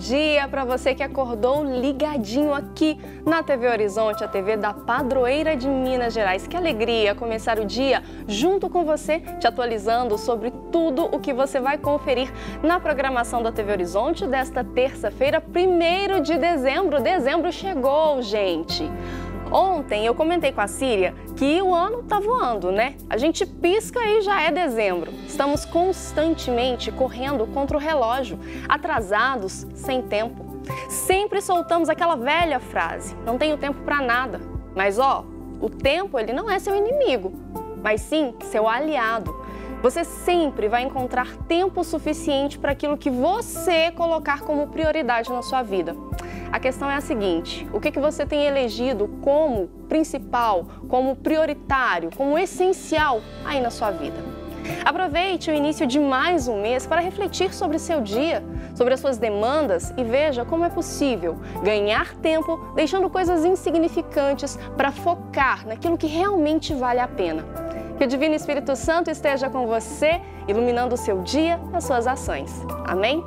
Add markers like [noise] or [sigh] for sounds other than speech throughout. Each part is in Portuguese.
dia para você que acordou ligadinho aqui na TV Horizonte, a TV da Padroeira de Minas Gerais. Que alegria começar o dia junto com você, te atualizando sobre tudo o que você vai conferir na programação da TV Horizonte desta terça-feira, 1 de dezembro. Dezembro chegou, gente! Ontem eu comentei com a Síria que o ano tá voando, né? A gente pisca e já é dezembro. Estamos constantemente correndo contra o relógio, atrasados, sem tempo. Sempre soltamos aquela velha frase: não tenho tempo para nada. Mas ó, o tempo ele não é seu inimigo, mas sim seu aliado. Você sempre vai encontrar tempo suficiente para aquilo que você colocar como prioridade na sua vida. A questão é a seguinte: o que, que você tem elegido como principal, como prioritário, como essencial aí na sua vida? Aproveite o início de mais um mês para refletir sobre seu dia, sobre as suas demandas e veja como é possível ganhar tempo deixando coisas insignificantes para focar naquilo que realmente vale a pena. Que o Divino Espírito Santo esteja com você, iluminando o seu dia e as suas ações. Amém?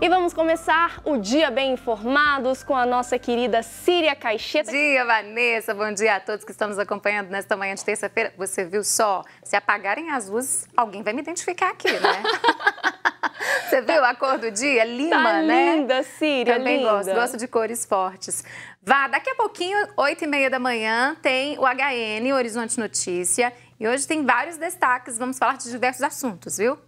E vamos começar o dia bem informados com a nossa querida Síria Caixeta. Bom dia, Vanessa. Bom dia a todos que estamos acompanhando nesta manhã de terça-feira. Você viu só? Se apagarem as luzes, alguém vai me identificar aqui, né? [laughs] Você viu a cor do dia? Lima, tá né? linda, Síria, Também linda. gosto, gosto de cores fortes. Vá, daqui a pouquinho, 8 e meia da manhã, tem o HN, Horizonte Notícia. E hoje tem vários destaques, vamos falar de diversos assuntos, viu?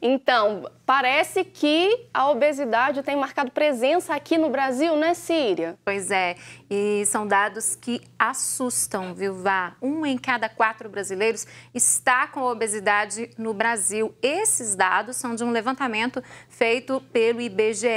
Então, parece que a obesidade tem marcado presença aqui no Brasil, né, Síria? Pois é. E são dados que assustam, viu, Vá? Um em cada quatro brasileiros está com obesidade no Brasil. Esses dados são de um levantamento feito pelo IBGE.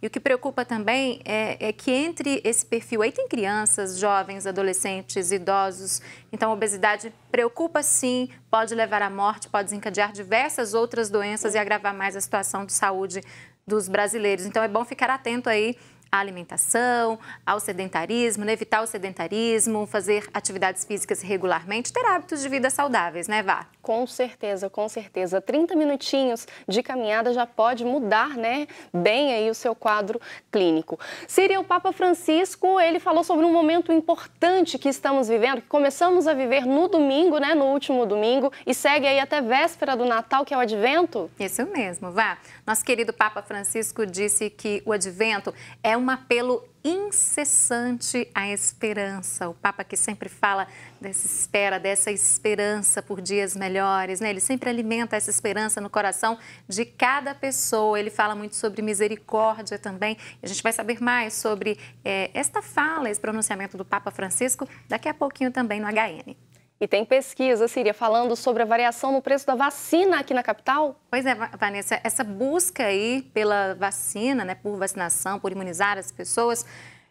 E o que preocupa também é, é que entre esse perfil aí tem crianças, jovens, adolescentes, idosos. Então, a obesidade preocupa sim, pode levar à morte, pode desencadear diversas outras doenças e agravar mais a situação de saúde dos brasileiros. Então, é bom ficar atento aí à alimentação, ao sedentarismo, né? evitar o sedentarismo, fazer atividades físicas regularmente, ter hábitos de vida saudáveis, né, Vá? Com certeza, com certeza. 30 minutinhos de caminhada já pode mudar, né, bem aí o seu quadro clínico. Seria o Papa Francisco, ele falou sobre um momento importante que estamos vivendo, que começamos a viver no domingo, né, no último domingo, e segue aí até véspera do Natal, que é o Advento. Isso mesmo, Vá. Nosso querido Papa Francisco disse que o Advento é um um apelo incessante à esperança. O Papa que sempre fala dessa espera, dessa esperança por dias melhores, né? Ele sempre alimenta essa esperança no coração de cada pessoa. Ele fala muito sobre misericórdia também. A gente vai saber mais sobre é, esta fala, esse pronunciamento do Papa Francisco daqui a pouquinho também no HN. E tem pesquisa, Síria, falando sobre a variação no preço da vacina aqui na capital? Pois é, Vanessa, essa busca aí pela vacina, né, por vacinação, por imunizar as pessoas,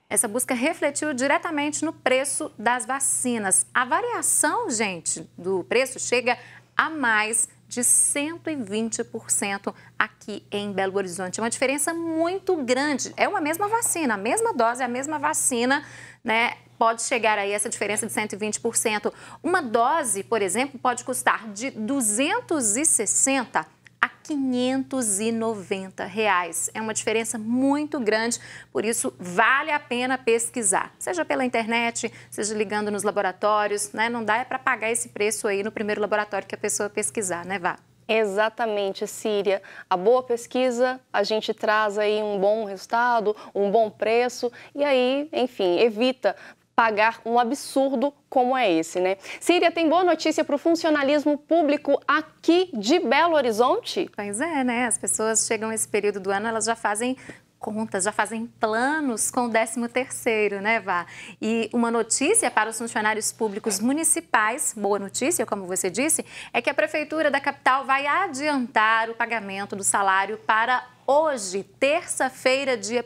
essa busca refletiu diretamente no preço das vacinas. A variação, gente, do preço chega a mais de 120% aqui em Belo Horizonte. É uma diferença muito grande. É uma mesma vacina, a mesma dose, a mesma vacina, né? pode chegar aí essa diferença de 120%. Uma dose, por exemplo, pode custar de 260 a 590 reais. É uma diferença muito grande, por isso vale a pena pesquisar, seja pela internet, seja ligando nos laboratórios, né? Não dá é para pagar esse preço aí no primeiro laboratório que a pessoa pesquisar, né, Vá? Exatamente, Síria. A boa pesquisa, a gente traz aí um bom resultado, um bom preço e aí, enfim, evita pagar um absurdo como é esse, né? Síria tem boa notícia para o funcionalismo público aqui de Belo Horizonte? Pois é, né? As pessoas chegam esse período do ano, elas já fazem contas, já fazem planos com o 13º, né, Vá? E uma notícia para os funcionários públicos municipais, boa notícia, como você disse, é que a Prefeitura da capital vai adiantar o pagamento do salário para hoje, terça-feira, dia 1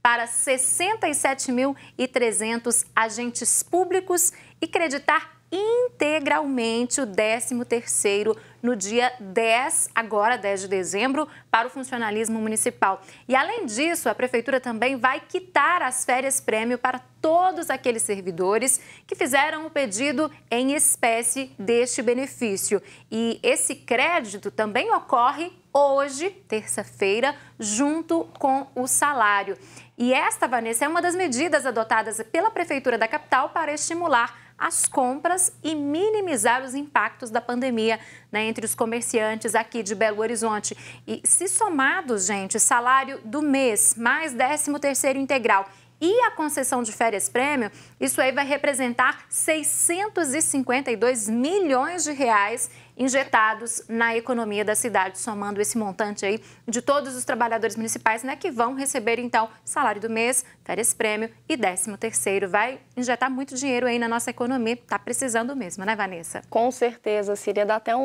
para 67.300 agentes públicos e creditar integralmente o 13º no dia 10, agora 10 de dezembro, para o funcionalismo municipal. E além disso, a prefeitura também vai quitar as férias prêmio para todos aqueles servidores que fizeram o pedido em espécie deste benefício. E esse crédito também ocorre hoje, terça-feira, junto com o salário. E esta, Vanessa, é uma das medidas adotadas pela Prefeitura da capital para estimular as compras e minimizar os impactos da pandemia né, entre os comerciantes aqui de Belo Horizonte. E se somados, gente, salário do mês mais 13º integral e a concessão de férias prêmio, isso aí vai representar 652 milhões de reais injetados na economia da cidade, somando esse montante aí de todos os trabalhadores municipais, né, que vão receber então salário do mês, férias prêmio e 13 terceiro. Vai injetar muito dinheiro aí na nossa economia, Tá precisando mesmo, né, Vanessa? Com certeza, seria dá até um,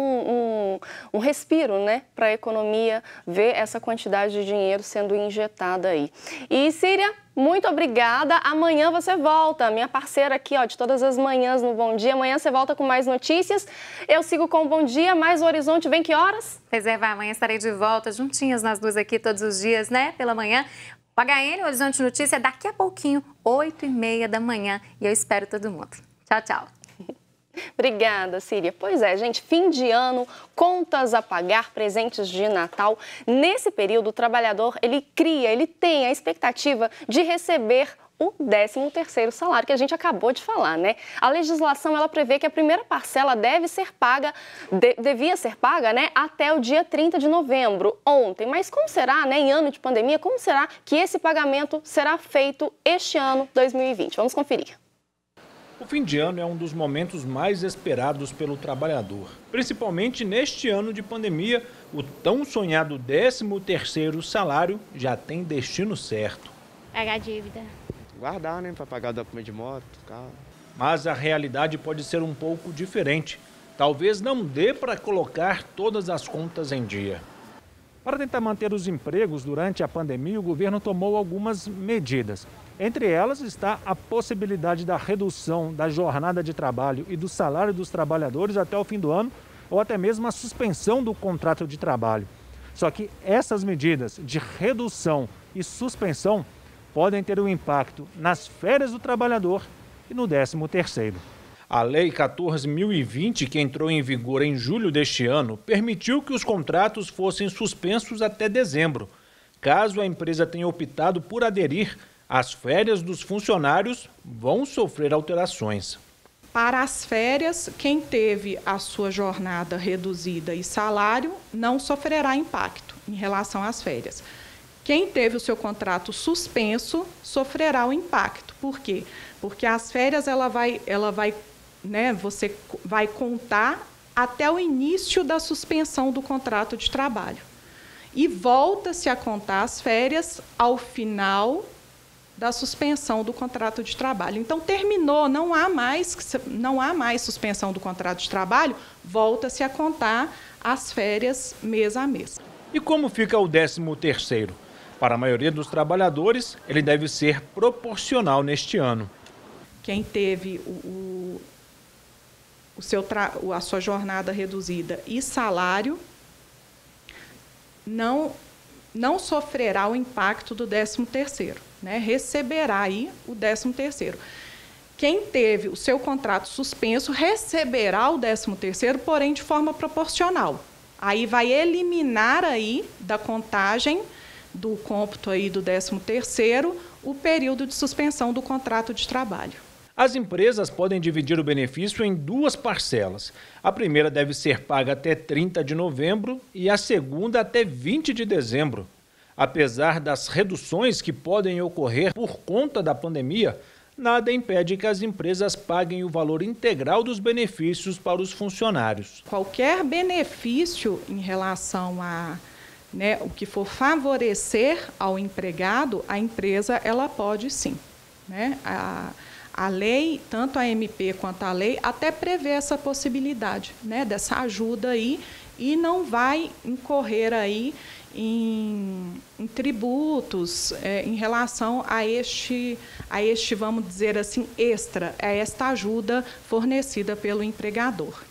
um, um respiro, né, para a economia ver essa quantidade de dinheiro sendo injetada aí. E Síria, muito obrigada. Amanhã você volta. Minha parceira aqui, ó, de todas as manhãs no Bom Dia. Amanhã você volta com mais notícias. Eu sigo com o Bom Dia, mais o Horizonte. Vem que horas? Reserva é, Amanhã estarei de volta, juntinhas nós duas aqui todos os dias, né? Pela manhã. O HN Horizonte Notícia daqui a pouquinho, 8 e meia da manhã. E eu espero todo mundo. Tchau, tchau. Obrigada, Síria. Pois é, gente, fim de ano, contas a pagar, presentes de Natal. Nesse período, o trabalhador, ele cria, ele tem a expectativa de receber o 13º salário, que a gente acabou de falar, né? A legislação, ela prevê que a primeira parcela deve ser paga, de, devia ser paga, né, até o dia 30 de novembro, ontem. Mas como será, né, em ano de pandemia, como será que esse pagamento será feito este ano, 2020? Vamos conferir. O fim de ano é um dos momentos mais esperados pelo trabalhador, principalmente neste ano de pandemia, o tão sonhado 13º salário já tem destino certo. Pagar dívida. Guardar, né, para pagar o documento de moto, carro. Mas a realidade pode ser um pouco diferente. Talvez não dê para colocar todas as contas em dia. Para tentar manter os empregos durante a pandemia, o governo tomou algumas medidas. Entre elas está a possibilidade da redução da jornada de trabalho e do salário dos trabalhadores até o fim do ano, ou até mesmo a suspensão do contrato de trabalho. Só que essas medidas de redução e suspensão podem ter um impacto nas férias do trabalhador e no 13 terceiro. A Lei 14.020, que entrou em vigor em julho deste ano, permitiu que os contratos fossem suspensos até dezembro, caso a empresa tenha optado por aderir as férias dos funcionários vão sofrer alterações. Para as férias, quem teve a sua jornada reduzida e salário não sofrerá impacto em relação às férias. Quem teve o seu contrato suspenso sofrerá o impacto. Por quê? Porque as férias ela vai, ela vai né, você vai contar até o início da suspensão do contrato de trabalho. E volta-se a contar as férias ao final da suspensão do contrato de trabalho. Então terminou, não há mais não há mais suspensão do contrato de trabalho, volta-se a contar as férias mês a mês. E como fica o 13º? Para a maioria dos trabalhadores, ele deve ser proporcional neste ano. Quem teve o, o o seu tra... a sua jornada reduzida e salário, não, não sofrerá o impacto do 13º, né? receberá aí o 13º. Quem teve o seu contrato suspenso receberá o 13º, porém de forma proporcional. Aí vai eliminar aí da contagem do cômputo aí do 13º o período de suspensão do contrato de trabalho. As empresas podem dividir o benefício em duas parcelas. A primeira deve ser paga até 30 de novembro e a segunda até 20 de dezembro. Apesar das reduções que podem ocorrer por conta da pandemia, nada impede que as empresas paguem o valor integral dos benefícios para os funcionários. Qualquer benefício em relação a né, o que for favorecer ao empregado, a empresa ela pode sim. Né? A a lei, tanto a MP quanto a lei, até prevê essa possibilidade né, dessa ajuda aí e não vai incorrer aí em, em tributos é, em relação a este, a este, vamos dizer assim, extra, a esta ajuda fornecida pelo empregador.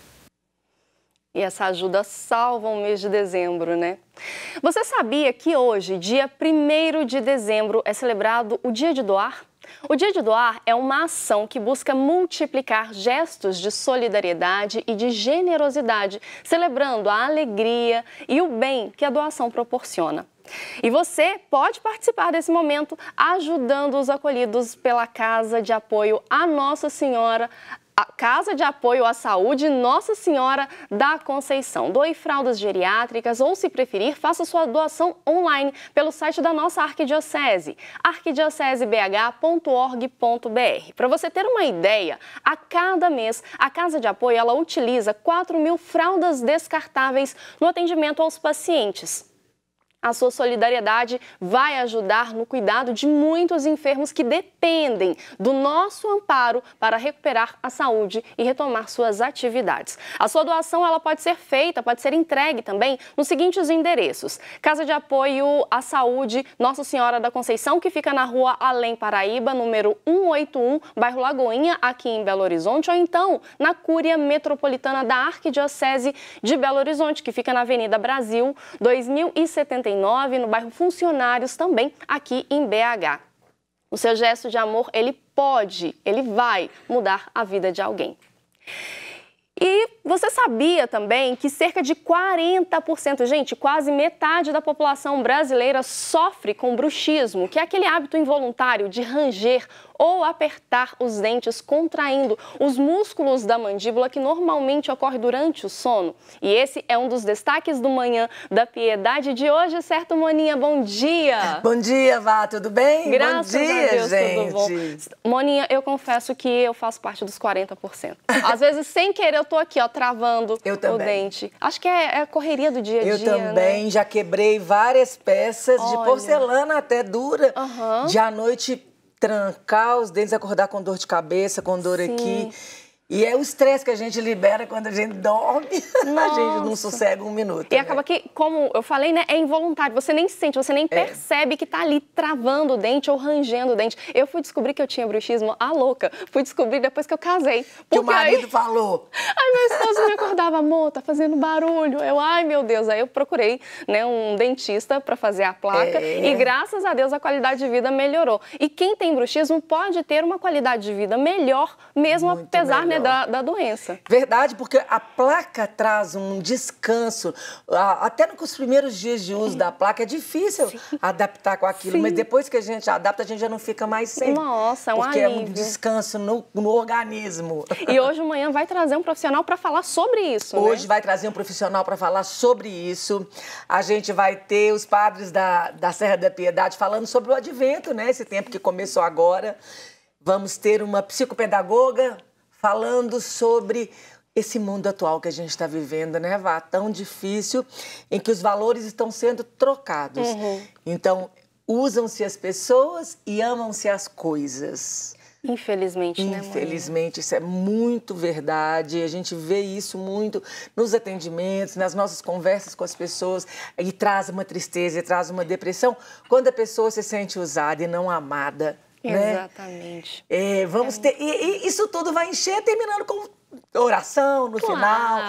E essa ajuda salva o mês de dezembro, né? Você sabia que hoje, dia 1 de dezembro, é celebrado o Dia de Doar? O Dia de Doar é uma ação que busca multiplicar gestos de solidariedade e de generosidade, celebrando a alegria e o bem que a doação proporciona. E você pode participar desse momento ajudando os acolhidos pela Casa de Apoio à Nossa Senhora Casa de Apoio à Saúde Nossa Senhora da Conceição. Doe fraldas geriátricas ou, se preferir, faça sua doação online pelo site da nossa arquidiocese, arquidiocesebh.org.br. Para você ter uma ideia, a cada mês a Casa de Apoio ela utiliza 4 mil fraldas descartáveis no atendimento aos pacientes. A sua solidariedade vai ajudar no cuidado de muitos enfermos que dependem do nosso amparo para recuperar a saúde e retomar suas atividades. A sua doação ela pode ser feita, pode ser entregue também nos seguintes endereços: Casa de Apoio à Saúde Nossa Senhora da Conceição, que fica na rua Além Paraíba, número 181, bairro Lagoinha, aqui em Belo Horizonte, ou então na Cúria Metropolitana da Arquidiocese de Belo Horizonte, que fica na Avenida Brasil 2070 49, no bairro Funcionários, também aqui em BH. O seu gesto de amor, ele pode, ele vai mudar a vida de alguém. E você sabia também que cerca de 40%, gente, quase metade da população brasileira sofre com bruxismo, que é aquele hábito involuntário de ranger ou apertar os dentes, contraindo os músculos da mandíbula que normalmente ocorre durante o sono. E esse é um dos destaques do Manhã da Piedade de hoje, certo, Moninha? Bom dia! Bom dia, Vá, tudo bem? Graças bom dia, a Deus, gente. tudo bom. Moninha, eu confesso que eu faço parte dos 40%. Às [laughs] vezes, sem querer, eu tô aqui, ó, travando o dente. Acho que é, a é correria do dia a dia, Eu né? também, né? já quebrei várias peças Olha. de porcelana até dura. Uhum. De à noite trancar os dentes, acordar com dor de cabeça, com dor Sim. aqui. E é o estresse que a gente libera quando a gente dorme, Nossa. [laughs] a gente não sossega um minuto. E né? acaba que, como eu falei, né, é involuntário. Você nem sente, você nem é. percebe que tá ali travando o dente ou rangendo o dente. Eu fui descobrir que eu tinha bruxismo a louca. Fui descobrir depois que eu casei. Que o marido aí, falou. [laughs] Aí meu esposo me acordava, amor, tá fazendo barulho. Eu, ai meu Deus. Aí eu procurei né, um dentista para fazer a placa. É. E graças a Deus a qualidade de vida melhorou. E quem tem bruxismo pode ter uma qualidade de vida melhor, mesmo Muito apesar, melhor. né? da, da doença. Verdade, porque a placa traz um descanso. Até nos primeiros dias de uso da placa é difícil Sim. adaptar com aquilo, Sim. mas depois que a gente adapta, a gente já não fica mais sem. Nossa, é um Porque alívio. é um descanso no, no organismo. E hoje amanhã vai trazer um profissional para falar sobre isso. Né? Hoje né? vai trazer um profissional para falar sobre isso. A gente vai ter os padres da, da Serra da Piedade falando sobre o advento, né? Esse tempo que começou agora. Vamos ter uma psicopedagoga falando sobre esse mundo atual que a gente está vivendo, né, Vá? Tão difícil, em que os valores estão sendo trocados. Uhum. Então, usam-se as pessoas e amam-se as coisas. Infelizmente, né, Infelizmente, isso é muito verdade. A gente vê isso muito nos atendimentos, nas nossas conversas com as pessoas, e traz uma tristeza, e traz uma depressão quando a pessoa se sente usada e não amada. Né? Exatamente. É, vamos é. ter. E, e, isso tudo vai encher, terminando com oração no claro.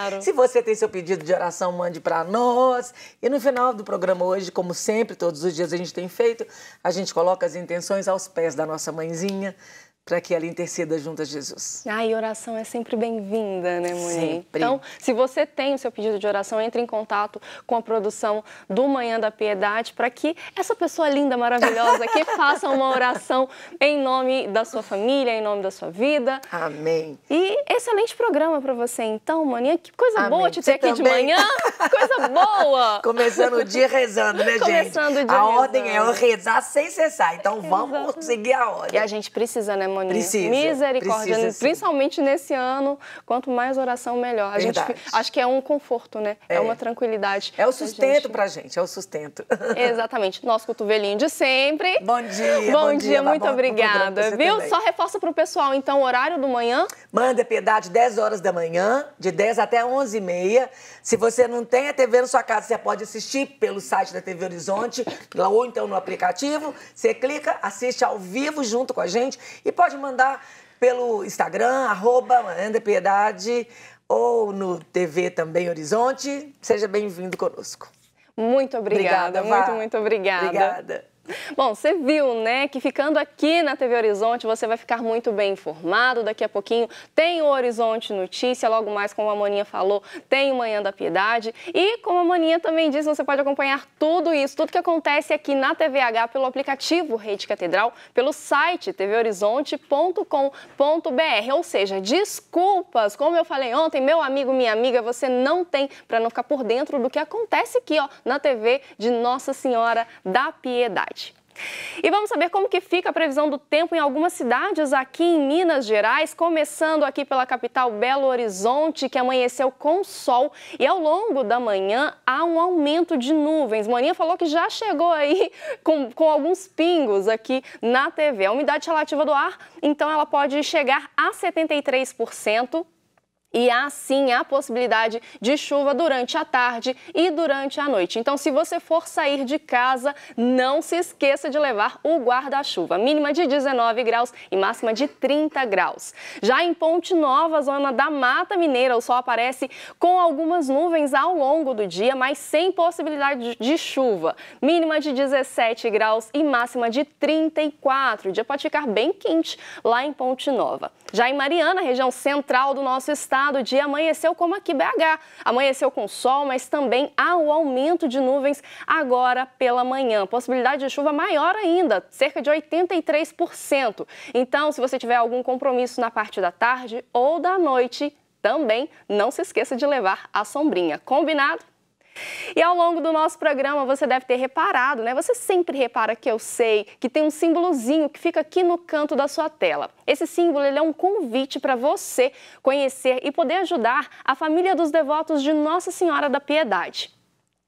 final. Se você tem seu pedido de oração, mande para nós. E no final do programa hoje, como sempre, todos os dias a gente tem feito, a gente coloca as intenções aos pés da nossa mãezinha, para que ela interceda junto a Jesus. Ah, e oração é sempre bem-vinda, né, Monique? Sempre. Então, se você tem o seu pedido de oração, entre em contato com a produção do Manhã da Piedade para que essa pessoa linda, maravilhosa aqui [laughs] faça uma oração em nome da sua família, em nome da sua vida. Amém. E excelente programa para você, então, Monique. Que coisa Amém. boa te ter você aqui também. de manhã. Coisa boa! [laughs] Começando o dia rezando, né, gente? Começando o dia A rezando. ordem é eu rezar sem cessar. Então, vamos Exatamente. seguir a ordem. E a gente precisa, né, Maninho? Precisa, Misericórdia, precisa, principalmente nesse ano, quanto mais oração, melhor. A Verdade. gente, acho que é um conforto, né? É, é uma tranquilidade. É o sustento para gente... pra gente, é o sustento. [laughs] Exatamente. Nosso cotovelinho de sempre. Bom dia, bom, bom dia, dia tá muito bom, obrigada. Viu? Também. Só reforça pro pessoal, então, o horário do manhã. Manda piedade 10 horas da manhã, de 10 até 11 e meia. Se você não tem a TV na sua casa, você pode assistir pelo site da TV Horizonte, ou então no aplicativo. Você clica, assiste ao vivo junto com a gente e pode pode mandar pelo Instagram, arroba Piedade, ou no TV também Horizonte. Seja bem-vindo conosco. Muito obrigada, obrigada muito, muito obrigada. Obrigada. Bom, você viu, né, que ficando aqui na TV Horizonte, você vai ficar muito bem informado. Daqui a pouquinho tem o Horizonte Notícia, logo mais, como a Maninha falou, tem o Manhã da Piedade. E como a Maninha também disse, você pode acompanhar tudo isso, tudo que acontece aqui na TVH pelo aplicativo Rede Catedral, pelo site tvhorizonte.com.br. Ou seja, desculpas, como eu falei ontem, meu amigo, minha amiga, você não tem para não ficar por dentro do que acontece aqui, ó, na TV de Nossa Senhora da Piedade. E vamos saber como que fica a previsão do tempo em algumas cidades aqui em Minas Gerais, começando aqui pela capital Belo Horizonte, que amanheceu com sol e ao longo da manhã há um aumento de nuvens. Maninha falou que já chegou aí [laughs] com, com alguns pingos aqui na TV. A umidade relativa do ar, então ela pode chegar a 73% e há sim a possibilidade de chuva durante a tarde e durante a noite. Então, se você for sair de casa, não se esqueça de levar o guarda-chuva. Mínima de 19 graus e máxima de 30 graus. Já em Ponte Nova, zona da Mata Mineira, o sol aparece com algumas nuvens ao longo do dia, mas sem possibilidade de chuva. Mínima de 17 graus e máxima de 34. O dia pode ficar bem quente lá em Ponte Nova. Já em Mariana, região central do nosso estado, estado, o dia amanheceu como aqui BH. Amanheceu com sol, mas também há o aumento de nuvens agora pela manhã. Possibilidade de chuva maior ainda, cerca de 83%. Então, se você tiver algum compromisso na parte da tarde ou da noite, também não se esqueça de levar a sombrinha. Combinado? E ao longo do nosso programa, você deve ter reparado, né? Você sempre repara que eu sei que tem um símbolozinho que fica aqui no canto da sua tela. Esse símbolo ele é um convite para você conhecer e poder ajudar a família dos devotos de Nossa Senhora da Piedade.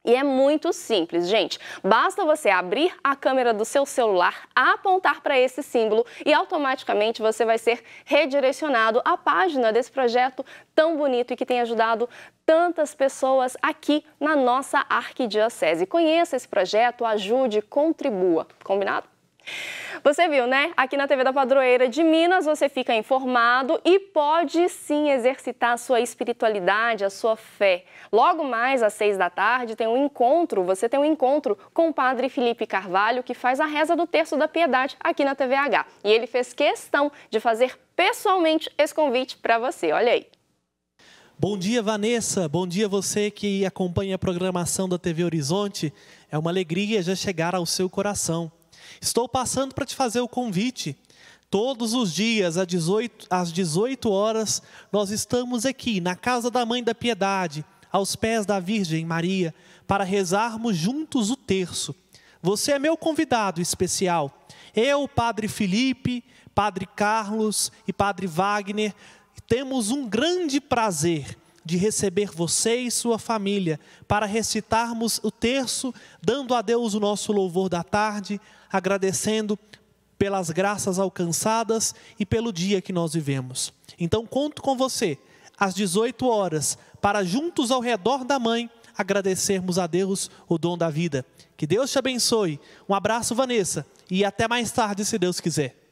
E é muito simples, gente. Basta você abrir a câmera do seu celular, apontar para esse símbolo e automaticamente você vai ser redirecionado à página desse projeto tão bonito e que tem ajudado tantas pessoas aqui na nossa arquidiocese. Conheça esse projeto, ajude, contribua. Combinado? Você viu, né? Aqui na TV da Padroeira de Minas você fica informado e pode sim exercitar a sua espiritualidade, a sua fé. Logo mais às seis da tarde tem um encontro, você tem um encontro com o padre Felipe Carvalho, que faz a reza do Terço da Piedade aqui na TVH. E ele fez questão de fazer pessoalmente esse convite para você. Olha aí. Bom dia, Vanessa. Bom dia você que acompanha a programação da TV Horizonte. É uma alegria já chegar ao seu coração. Estou passando para te fazer o convite. Todos os dias, às 18, às 18 horas, nós estamos aqui na casa da Mãe da Piedade, aos pés da Virgem Maria, para rezarmos juntos o terço. Você é meu convidado especial. Eu, Padre Felipe, Padre Carlos e Padre Wagner, temos um grande prazer de receber você e sua família para recitarmos o terço, dando a Deus o nosso louvor da tarde, agradecendo pelas graças alcançadas e pelo dia que nós vivemos. Então conto com você às 18 horas para juntos ao redor da mãe agradecermos a Deus o dom da vida. Que Deus te abençoe. Um abraço, Vanessa, e até mais tarde, se Deus quiser.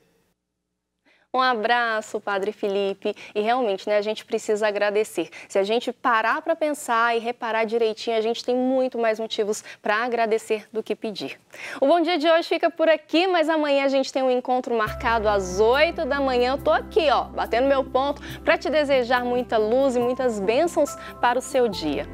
Um abraço, Padre Felipe. E realmente, né, a gente precisa agradecer. Se a gente parar para pensar e reparar direitinho, a gente tem muito mais motivos para agradecer do que pedir. O Bom Dia de hoje fica por aqui, mas amanhã a gente tem um encontro marcado às 8 da manhã. Eu tô aqui, ó, batendo meu ponto para te desejar muita luz e muitas bênçãos para o seu dia.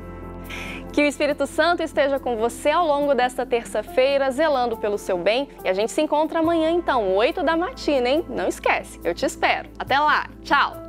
Que o Espírito Santo esteja com você ao longo desta terça-feira, zelando pelo seu bem. E a gente se encontra amanhã, então, 8 da matina, hein? Não esquece, eu te espero. Até lá, tchau!